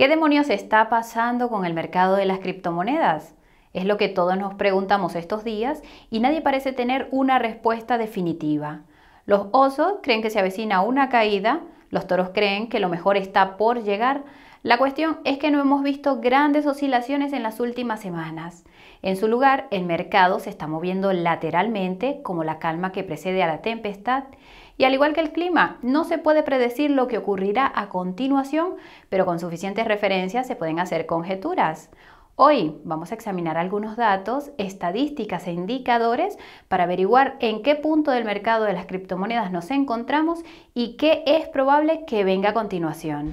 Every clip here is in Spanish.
¿Qué demonios está pasando con el mercado de las criptomonedas? Es lo que todos nos preguntamos estos días y nadie parece tener una respuesta definitiva. Los osos creen que se avecina una caída, los toros creen que lo mejor está por llegar. La cuestión es que no hemos visto grandes oscilaciones en las últimas semanas. En su lugar, el mercado se está moviendo lateralmente, como la calma que precede a la tempestad, y al igual que el clima, no se puede predecir lo que ocurrirá a continuación, pero con suficientes referencias se pueden hacer conjeturas. Hoy vamos a examinar algunos datos, estadísticas e indicadores para averiguar en qué punto del mercado de las criptomonedas nos encontramos y qué es probable que venga a continuación.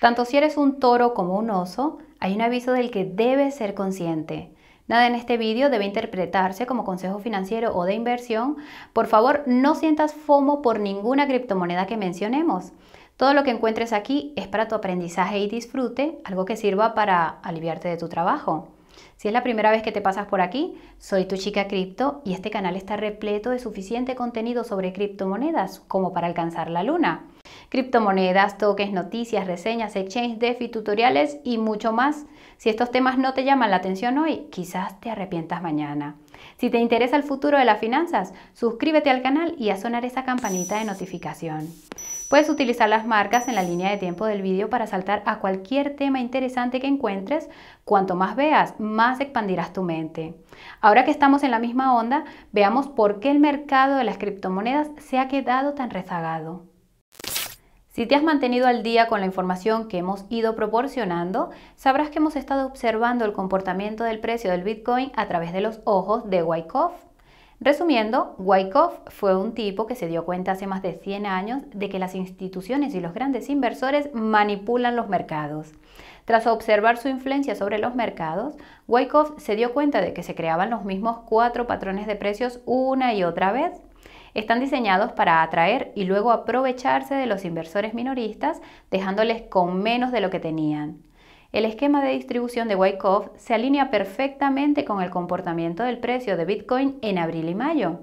Tanto si eres un toro como un oso, hay un aviso del que debes ser consciente. Nada en este vídeo debe interpretarse como consejo financiero o de inversión. Por favor, no sientas FOMO por ninguna criptomoneda que mencionemos. Todo lo que encuentres aquí es para tu aprendizaje y disfrute, algo que sirva para aliviarte de tu trabajo. Si es la primera vez que te pasas por aquí, soy tu chica cripto y este canal está repleto de suficiente contenido sobre criptomonedas como para alcanzar la luna. Criptomonedas, toques, noticias, reseñas, exchange, DeFi, tutoriales y mucho más. Si estos temas no te llaman la atención hoy, quizás te arrepientas mañana. Si te interesa el futuro de las finanzas, suscríbete al canal y a sonar esa campanita de notificación. Puedes utilizar las marcas en la línea de tiempo del vídeo para saltar a cualquier tema interesante que encuentres. Cuanto más veas, más expandirás tu mente. Ahora que estamos en la misma onda, veamos por qué el mercado de las criptomonedas se ha quedado tan rezagado. Si te has mantenido al día con la información que hemos ido proporcionando, sabrás que hemos estado observando el comportamiento del precio del Bitcoin a través de los ojos de Wyckoff. Resumiendo, Wyckoff fue un tipo que se dio cuenta hace más de 100 años de que las instituciones y los grandes inversores manipulan los mercados. Tras observar su influencia sobre los mercados, Wyckoff se dio cuenta de que se creaban los mismos cuatro patrones de precios una y otra vez están diseñados para atraer y luego aprovecharse de los inversores minoristas, dejándoles con menos de lo que tenían. El esquema de distribución de Wyckoff se alinea perfectamente con el comportamiento del precio de Bitcoin en abril y mayo.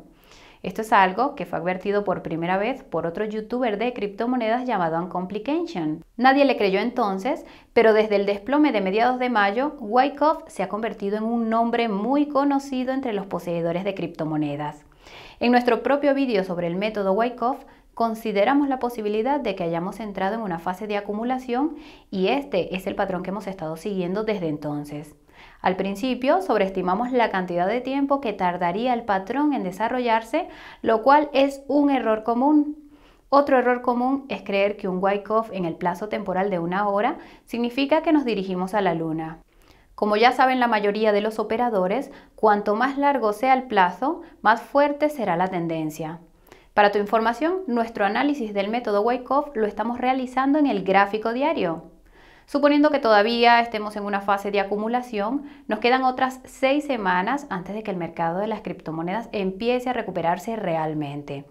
Esto es algo que fue advertido por primera vez por otro youtuber de criptomonedas llamado Uncomplication. Nadie le creyó entonces, pero desde el desplome de mediados de mayo, Wyckoff se ha convertido en un nombre muy conocido entre los poseedores de criptomonedas. En nuestro propio vídeo sobre el método Wyckoff, consideramos la posibilidad de que hayamos entrado en una fase de acumulación y este es el patrón que hemos estado siguiendo desde entonces. Al principio sobreestimamos la cantidad de tiempo que tardaría el patrón en desarrollarse, lo cual es un error común. Otro error común es creer que un Wyckoff en el plazo temporal de una hora significa que nos dirigimos a la Luna. Como ya saben la mayoría de los operadores, cuanto más largo sea el plazo, más fuerte será la tendencia. Para tu información, nuestro análisis del método Wyckoff lo estamos realizando en el gráfico diario. Suponiendo que todavía estemos en una fase de acumulación, nos quedan otras seis semanas antes de que el mercado de las criptomonedas empiece a recuperarse realmente.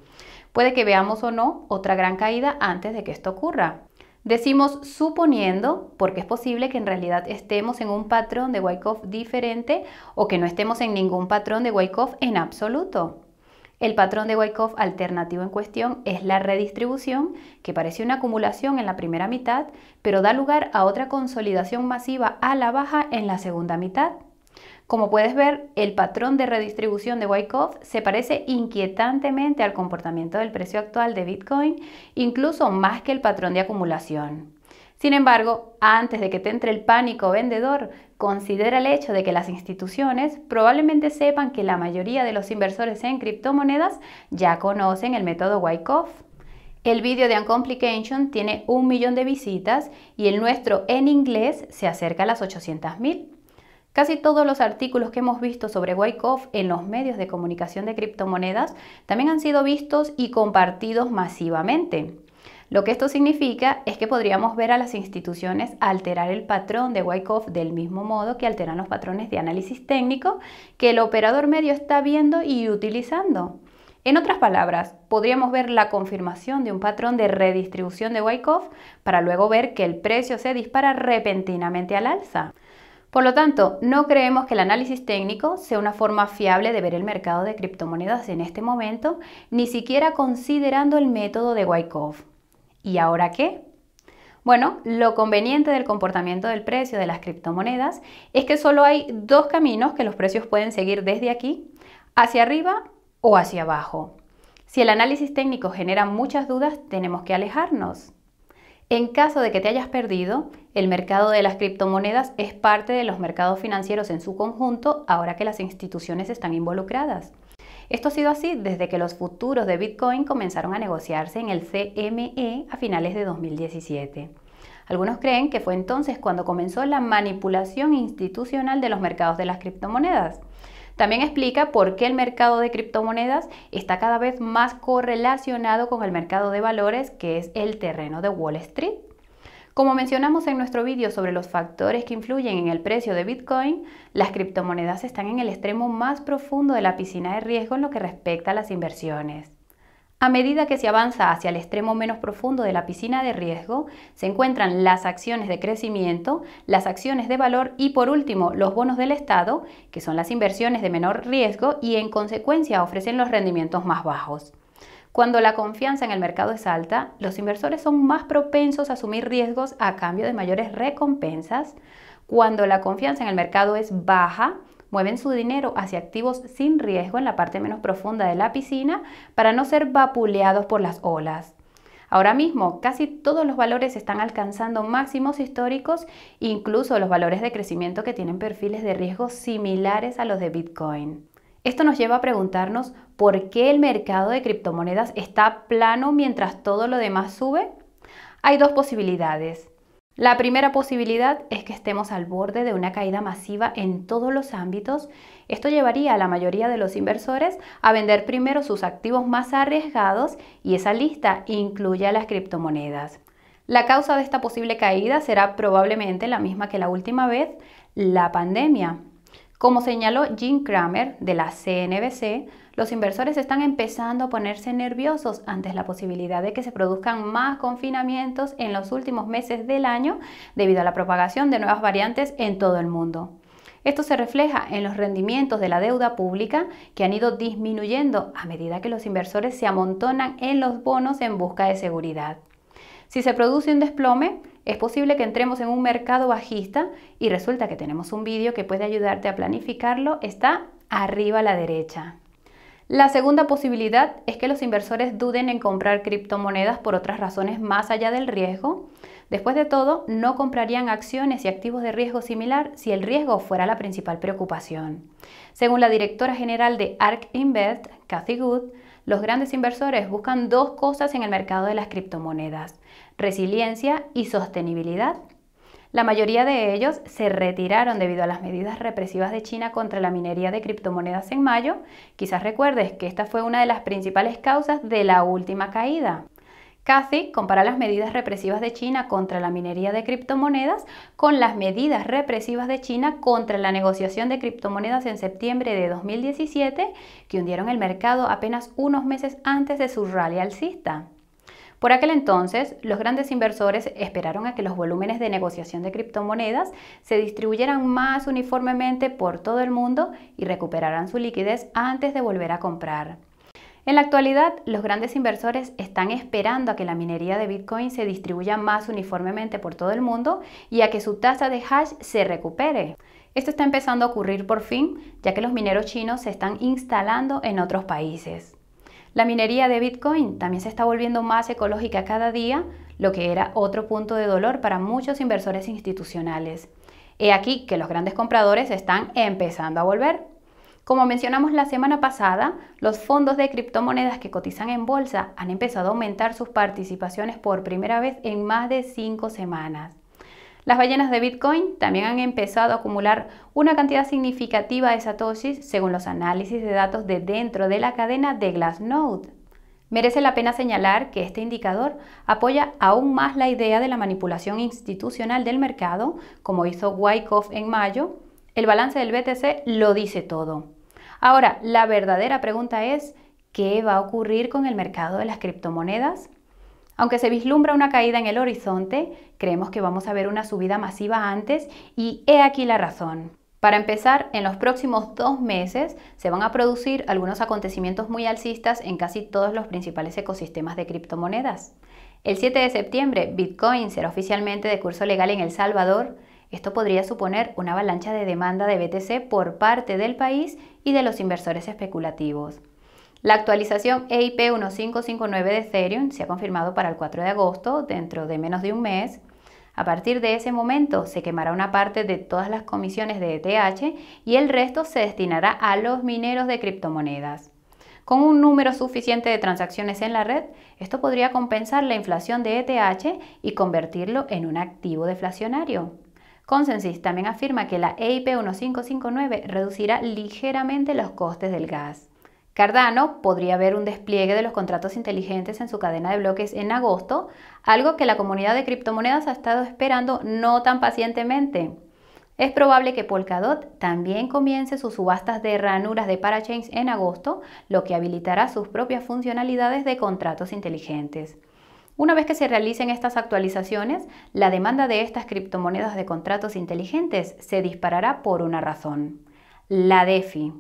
Puede que veamos o no otra gran caída antes de que esto ocurra. Decimos suponiendo porque es posible que en realidad estemos en un patrón de Wyckoff diferente o que no estemos en ningún patrón de Wyckoff en absoluto. El patrón de Wyckoff alternativo en cuestión es la redistribución, que parece una acumulación en la primera mitad, pero da lugar a otra consolidación masiva a la baja en la segunda mitad. Como puedes ver, el patrón de redistribución de Wyckoff se parece inquietantemente al comportamiento del precio actual de Bitcoin, incluso más que el patrón de acumulación. Sin embargo, antes de que te entre el pánico vendedor, considera el hecho de que las instituciones probablemente sepan que la mayoría de los inversores en criptomonedas ya conocen el método Wyckoff. El vídeo de Uncomplication tiene un millón de visitas y el nuestro en inglés se acerca a las 800.000. Casi todos los artículos que hemos visto sobre Wyckoff en los medios de comunicación de criptomonedas también han sido vistos y compartidos masivamente. Lo que esto significa es que podríamos ver a las instituciones alterar el patrón de Wyckoff del mismo modo que alteran los patrones de análisis técnico que el operador medio está viendo y utilizando. En otras palabras, podríamos ver la confirmación de un patrón de redistribución de Wyckoff para luego ver que el precio se dispara repentinamente al alza. Por lo tanto, no creemos que el análisis técnico sea una forma fiable de ver el mercado de criptomonedas en este momento, ni siquiera considerando el método de Wyckoff. ¿Y ahora qué? Bueno, lo conveniente del comportamiento del precio de las criptomonedas es que solo hay dos caminos que los precios pueden seguir desde aquí, hacia arriba o hacia abajo. Si el análisis técnico genera muchas dudas, tenemos que alejarnos. En caso de que te hayas perdido, el mercado de las criptomonedas es parte de los mercados financieros en su conjunto ahora que las instituciones están involucradas. Esto ha sido así desde que los futuros de Bitcoin comenzaron a negociarse en el CME a finales de 2017. Algunos creen que fue entonces cuando comenzó la manipulación institucional de los mercados de las criptomonedas. También explica por qué el mercado de criptomonedas está cada vez más correlacionado con el mercado de valores, que es el terreno de Wall Street. Como mencionamos en nuestro vídeo sobre los factores que influyen en el precio de Bitcoin, las criptomonedas están en el extremo más profundo de la piscina de riesgo en lo que respecta a las inversiones. A medida que se avanza hacia el extremo menos profundo de la piscina de riesgo, se encuentran las acciones de crecimiento, las acciones de valor y por último los bonos del Estado, que son las inversiones de menor riesgo y en consecuencia ofrecen los rendimientos más bajos. Cuando la confianza en el mercado es alta, los inversores son más propensos a asumir riesgos a cambio de mayores recompensas. Cuando la confianza en el mercado es baja, mueven su dinero hacia activos sin riesgo en la parte menos profunda de la piscina para no ser vapuleados por las olas. Ahora mismo, casi todos los valores están alcanzando máximos históricos, incluso los valores de crecimiento que tienen perfiles de riesgo similares a los de Bitcoin. Esto nos lleva a preguntarnos por qué el mercado de criptomonedas está plano mientras todo lo demás sube. Hay dos posibilidades. La primera posibilidad es que estemos al borde de una caída masiva en todos los ámbitos. Esto llevaría a la mayoría de los inversores a vender primero sus activos más arriesgados y esa lista incluye a las criptomonedas. La causa de esta posible caída será probablemente la misma que la última vez, la pandemia. Como señaló Jim Cramer de la CNBC, los inversores están empezando a ponerse nerviosos ante la posibilidad de que se produzcan más confinamientos en los últimos meses del año debido a la propagación de nuevas variantes en todo el mundo. Esto se refleja en los rendimientos de la deuda pública que han ido disminuyendo a medida que los inversores se amontonan en los bonos en busca de seguridad. Si se produce un desplome, es posible que entremos en un mercado bajista y resulta que tenemos un vídeo que puede ayudarte a planificarlo, está arriba a la derecha. La segunda posibilidad es que los inversores duden en comprar criptomonedas por otras razones más allá del riesgo. Después de todo, no comprarían acciones y activos de riesgo similar si el riesgo fuera la principal preocupación. Según la directora general de ARK Invest, Kathy Good, los grandes inversores buscan dos cosas en el mercado de las criptomonedas, resiliencia y sostenibilidad. La mayoría de ellos se retiraron debido a las medidas represivas de China contra la minería de criptomonedas en mayo. Quizás recuerdes que esta fue una de las principales causas de la última caída. Cathy compara las medidas represivas de China contra la minería de criptomonedas con las medidas represivas de China contra la negociación de criptomonedas en septiembre de 2017, que hundieron el mercado apenas unos meses antes de su rally alcista. Por aquel entonces, los grandes inversores esperaron a que los volúmenes de negociación de criptomonedas se distribuyeran más uniformemente por todo el mundo y recuperaran su liquidez antes de volver a comprar. En la actualidad, los grandes inversores están esperando a que la minería de Bitcoin se distribuya más uniformemente por todo el mundo y a que su tasa de hash se recupere. Esto está empezando a ocurrir por fin, ya que los mineros chinos se están instalando en otros países. La minería de Bitcoin también se está volviendo más ecológica cada día, lo que era otro punto de dolor para muchos inversores institucionales. He aquí que los grandes compradores están empezando a volver. Como mencionamos la semana pasada, los fondos de criptomonedas que cotizan en bolsa han empezado a aumentar sus participaciones por primera vez en más de cinco semanas. Las ballenas de Bitcoin también han empezado a acumular una cantidad significativa de satoshis según los análisis de datos de dentro de la cadena de Glassnode. Merece la pena señalar que este indicador apoya aún más la idea de la manipulación institucional del mercado, como hizo Wyckoff en mayo. El balance del BTC lo dice todo. Ahora, la verdadera pregunta es, ¿qué va a ocurrir con el mercado de las criptomonedas? Aunque se vislumbra una caída en el horizonte, creemos que vamos a ver una subida masiva antes y he aquí la razón. Para empezar, en los próximos dos meses se van a producir algunos acontecimientos muy alcistas en casi todos los principales ecosistemas de criptomonedas. El 7 de septiembre, Bitcoin será oficialmente de curso legal en El Salvador. Esto podría suponer una avalancha de demanda de BTC por parte del país y de los inversores especulativos. La actualización EIP 1559 de Ethereum se ha confirmado para el 4 de agosto, dentro de menos de un mes. A partir de ese momento se quemará una parte de todas las comisiones de ETH y el resto se destinará a los mineros de criptomonedas. Con un número suficiente de transacciones en la red, esto podría compensar la inflación de ETH y convertirlo en un activo deflacionario. Consensys también afirma que la EIP 1559 reducirá ligeramente los costes del gas. Cardano podría ver un despliegue de los contratos inteligentes en su cadena de bloques en agosto, algo que la comunidad de criptomonedas ha estado esperando no tan pacientemente. Es probable que Polkadot también comience sus subastas de ranuras de parachains en agosto, lo que habilitará sus propias funcionalidades de contratos inteligentes. Una vez que se realicen estas actualizaciones, la demanda de estas criptomonedas de contratos inteligentes se disparará por una razón, la DeFi.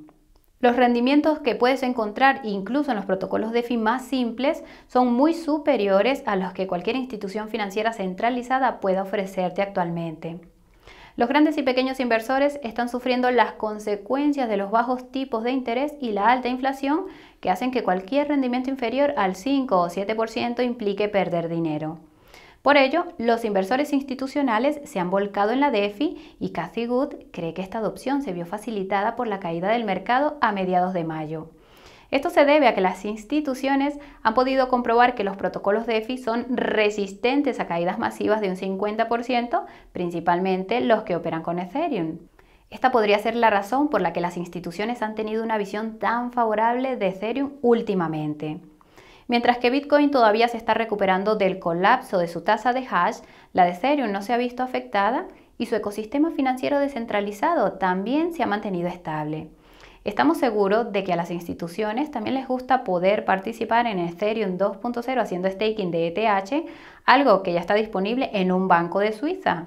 Los rendimientos que puedes encontrar incluso en los protocolos DeFi más simples son muy superiores a los que cualquier institución financiera centralizada pueda ofrecerte actualmente. Los grandes y pequeños inversores están sufriendo las consecuencias de los bajos tipos de interés y la alta inflación que hacen que cualquier rendimiento inferior al 5 o 7% implique perder dinero. Por ello, los inversores institucionales se han volcado en la DeFi y Cathy Good cree que esta adopción se vio facilitada por la caída del mercado a mediados de mayo. Esto se debe a que las instituciones han podido comprobar que los protocolos DeFi son resistentes a caídas masivas de un 50%, principalmente los que operan con Ethereum. Esta podría ser la razón por la que las instituciones han tenido una visión tan favorable de Ethereum últimamente. Mientras que Bitcoin todavía se está recuperando del colapso de su tasa de hash, la de Ethereum no se ha visto afectada y su ecosistema financiero descentralizado también se ha mantenido estable. Estamos seguros de que a las instituciones también les gusta poder participar en Ethereum 2.0 haciendo staking de ETH, algo que ya está disponible en un banco de Suiza.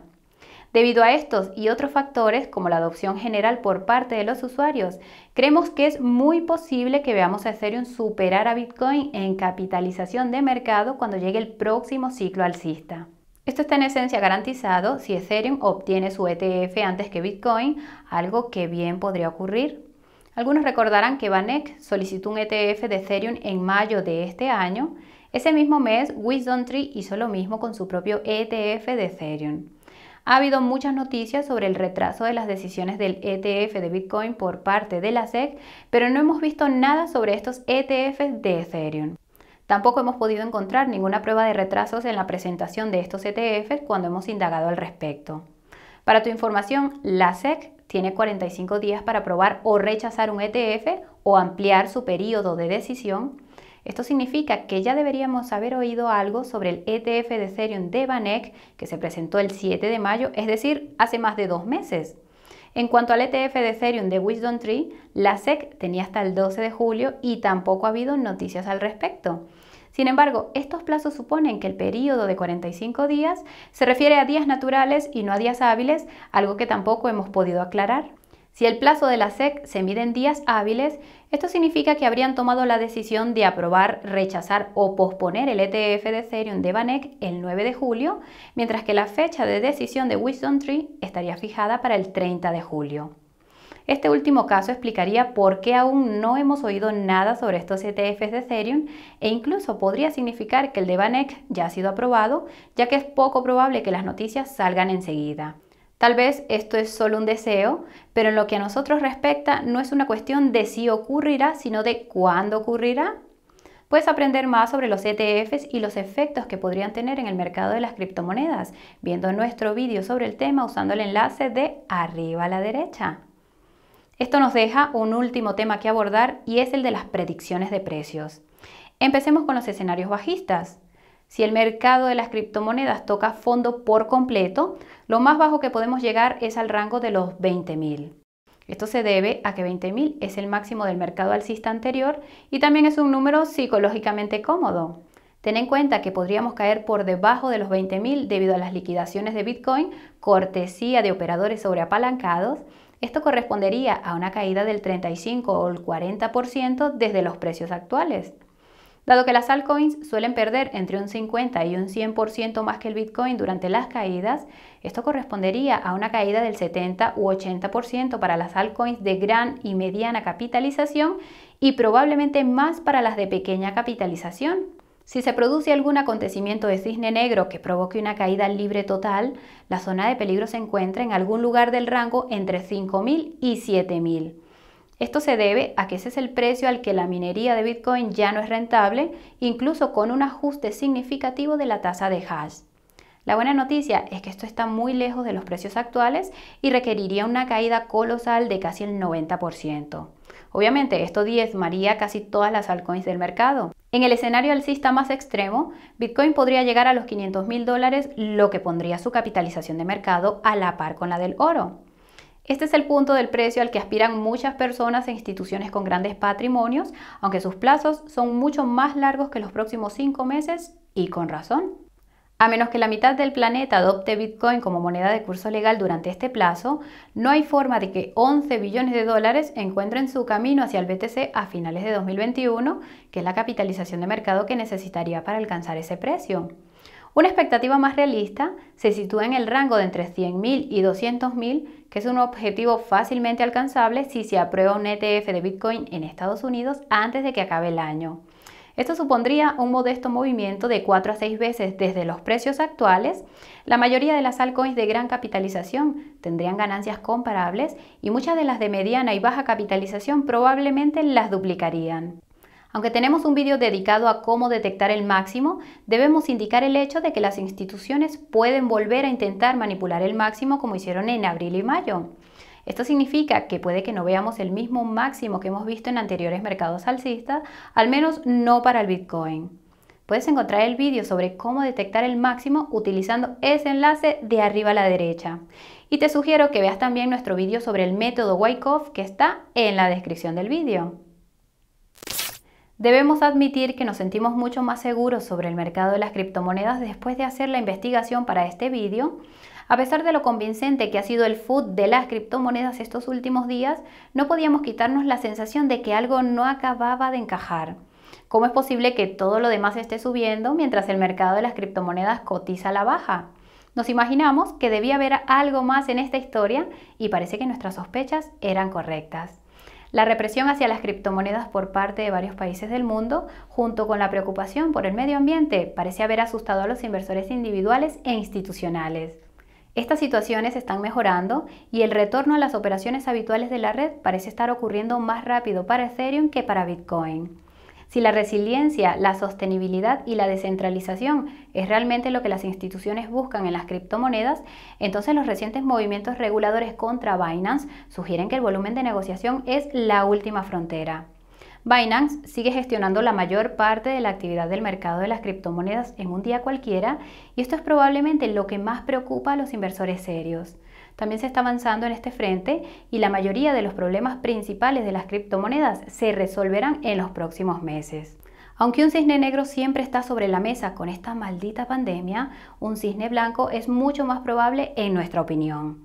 Debido a estos y otros factores, como la adopción general por parte de los usuarios, creemos que es muy posible que veamos a Ethereum superar a Bitcoin en capitalización de mercado cuando llegue el próximo ciclo alcista. Esto está en esencia garantizado si Ethereum obtiene su ETF antes que Bitcoin, algo que bien podría ocurrir. Algunos recordarán que Banek solicitó un ETF de Ethereum en mayo de este año. Ese mismo mes, WisdomTree hizo lo mismo con su propio ETF de Ethereum. Ha habido muchas noticias sobre el retraso de las decisiones del ETF de Bitcoin por parte de la SEC, pero no hemos visto nada sobre estos ETFs de Ethereum. Tampoco hemos podido encontrar ninguna prueba de retrasos en la presentación de estos ETFs cuando hemos indagado al respecto. Para tu información, la SEC tiene 45 días para aprobar o rechazar un ETF o ampliar su periodo de decisión esto significa que ya deberíamos haber oído algo sobre el ETF de Ethereum de banek que se presentó el 7 de mayo, es decir, hace más de dos meses. En cuanto al ETF de Ethereum de Wisdom Tree, la SEC tenía hasta el 12 de julio y tampoco ha habido noticias al respecto. Sin embargo, estos plazos suponen que el periodo de 45 días se refiere a días naturales y no a días hábiles, algo que tampoco hemos podido aclarar. Si el plazo de la SEC se mide en días hábiles, esto significa que habrían tomado la decisión de aprobar, rechazar o posponer el ETF de Ethereum de Banek el 9 de julio, mientras que la fecha de decisión de Wisdom estaría fijada para el 30 de julio. Este último caso explicaría por qué aún no hemos oído nada sobre estos ETFs de Ethereum e incluso podría significar que el de Banek ya ha sido aprobado, ya que es poco probable que las noticias salgan enseguida. Tal vez esto es solo un deseo, pero en lo que a nosotros respecta no es una cuestión de si ocurrirá, sino de cuándo ocurrirá. Puedes aprender más sobre los ETFs y los efectos que podrían tener en el mercado de las criptomonedas viendo nuestro vídeo sobre el tema usando el enlace de arriba a la derecha. Esto nos deja un último tema que abordar y es el de las predicciones de precios. Empecemos con los escenarios bajistas. Si el mercado de las criptomonedas toca fondo por completo, lo más bajo que podemos llegar es al rango de los 20.000. Esto se debe a que 20.000 es el máximo del mercado alcista anterior y también es un número psicológicamente cómodo. Ten en cuenta que podríamos caer por debajo de los 20.000 debido a las liquidaciones de Bitcoin, cortesía de operadores sobreapalancados. Esto correspondería a una caída del 35 o el 40% desde los precios actuales. Dado que las altcoins suelen perder entre un 50 y un 100% más que el Bitcoin durante las caídas, esto correspondería a una caída del 70 u 80% para las altcoins de gran y mediana capitalización y probablemente más para las de pequeña capitalización. Si se produce algún acontecimiento de cisne negro que provoque una caída libre total, la zona de peligro se encuentra en algún lugar del rango entre 5.000 y 7.000. Esto se debe a que ese es el precio al que la minería de Bitcoin ya no es rentable, incluso con un ajuste significativo de la tasa de hash. La buena noticia es que esto está muy lejos de los precios actuales y requeriría una caída colosal de casi el 90%. Obviamente, esto diezmaría casi todas las altcoins del mercado. En el escenario alcista más extremo, Bitcoin podría llegar a los 500 mil dólares, lo que pondría su capitalización de mercado a la par con la del oro. Este es el punto del precio al que aspiran muchas personas e instituciones con grandes patrimonios, aunque sus plazos son mucho más largos que los próximos cinco meses y con razón. A menos que la mitad del planeta adopte Bitcoin como moneda de curso legal durante este plazo, no hay forma de que 11 billones de dólares encuentren su camino hacia el BTC a finales de 2021, que es la capitalización de mercado que necesitaría para alcanzar ese precio. Una expectativa más realista se sitúa en el rango de entre 100.000 y 200.000, que es un objetivo fácilmente alcanzable si se aprueba un ETF de Bitcoin en Estados Unidos antes de que acabe el año. Esto supondría un modesto movimiento de 4 a 6 veces desde los precios actuales. La mayoría de las altcoins de gran capitalización tendrían ganancias comparables y muchas de las de mediana y baja capitalización probablemente las duplicarían. Aunque tenemos un vídeo dedicado a cómo detectar el máximo, debemos indicar el hecho de que las instituciones pueden volver a intentar manipular el máximo como hicieron en abril y mayo. Esto significa que puede que no veamos el mismo máximo que hemos visto en anteriores mercados alcistas, al menos no para el Bitcoin. Puedes encontrar el vídeo sobre cómo detectar el máximo utilizando ese enlace de arriba a la derecha. Y te sugiero que veas también nuestro vídeo sobre el método Wyckoff que está en la descripción del vídeo. Debemos admitir que nos sentimos mucho más seguros sobre el mercado de las criptomonedas después de hacer la investigación para este vídeo. A pesar de lo convincente que ha sido el food de las criptomonedas estos últimos días, no podíamos quitarnos la sensación de que algo no acababa de encajar. ¿Cómo es posible que todo lo demás esté subiendo mientras el mercado de las criptomonedas cotiza a la baja? Nos imaginamos que debía haber algo más en esta historia y parece que nuestras sospechas eran correctas la represión hacia las criptomonedas por parte de varios países del mundo, junto con la preocupación por el medio ambiente, parece haber asustado a los inversores individuales e institucionales. Estas situaciones están mejorando y el retorno a las operaciones habituales de la red parece estar ocurriendo más rápido para Ethereum que para Bitcoin si la resiliencia, la sostenibilidad y la descentralización es realmente lo que las instituciones buscan en las criptomonedas, entonces los recientes movimientos reguladores contra Binance sugieren que el volumen de negociación es la última frontera. Binance sigue gestionando la mayor parte de la actividad del mercado de las criptomonedas en un día cualquiera y esto es probablemente lo que más preocupa a los inversores serios. También se está avanzando en este frente y la mayoría de los problemas principales de las criptomonedas se resolverán en los próximos meses. Aunque un cisne negro siempre está sobre la mesa con esta maldita pandemia, un cisne blanco es mucho más probable en nuestra opinión.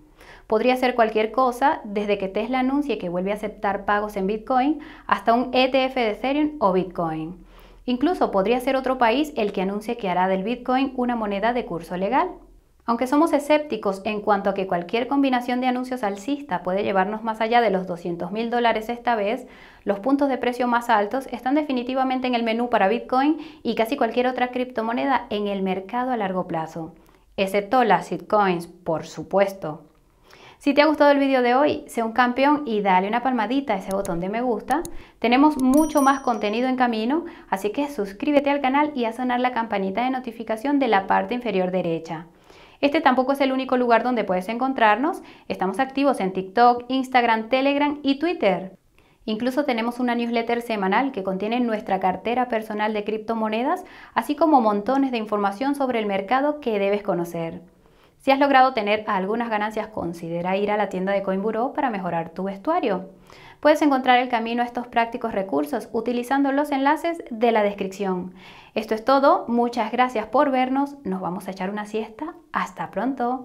Podría ser cualquier cosa, desde que Tesla anuncie que vuelve a aceptar pagos en Bitcoin hasta un ETF de Ethereum o Bitcoin. Incluso podría ser otro país el que anuncie que hará del Bitcoin una moneda de curso legal. Aunque somos escépticos en cuanto a que cualquier combinación de anuncios alcista puede llevarnos más allá de los 200 mil dólares esta vez, los puntos de precio más altos están definitivamente en el menú para Bitcoin y casi cualquier otra criptomoneda en el mercado a largo plazo, excepto las shitcoins, por supuesto. Si te ha gustado el vídeo de hoy, sé un campeón y dale una palmadita a ese botón de me gusta. Tenemos mucho más contenido en camino, así que suscríbete al canal y a sonar la campanita de notificación de la parte inferior derecha. Este tampoco es el único lugar donde puedes encontrarnos. Estamos activos en TikTok, Instagram, Telegram y Twitter. Incluso tenemos una newsletter semanal que contiene nuestra cartera personal de criptomonedas, así como montones de información sobre el mercado que debes conocer. Si has logrado tener algunas ganancias, considera ir a la tienda de Coinburó para mejorar tu vestuario puedes encontrar el camino a estos prácticos recursos utilizando los enlaces de la descripción. Esto es todo, muchas gracias por vernos, nos vamos a echar una siesta, hasta pronto.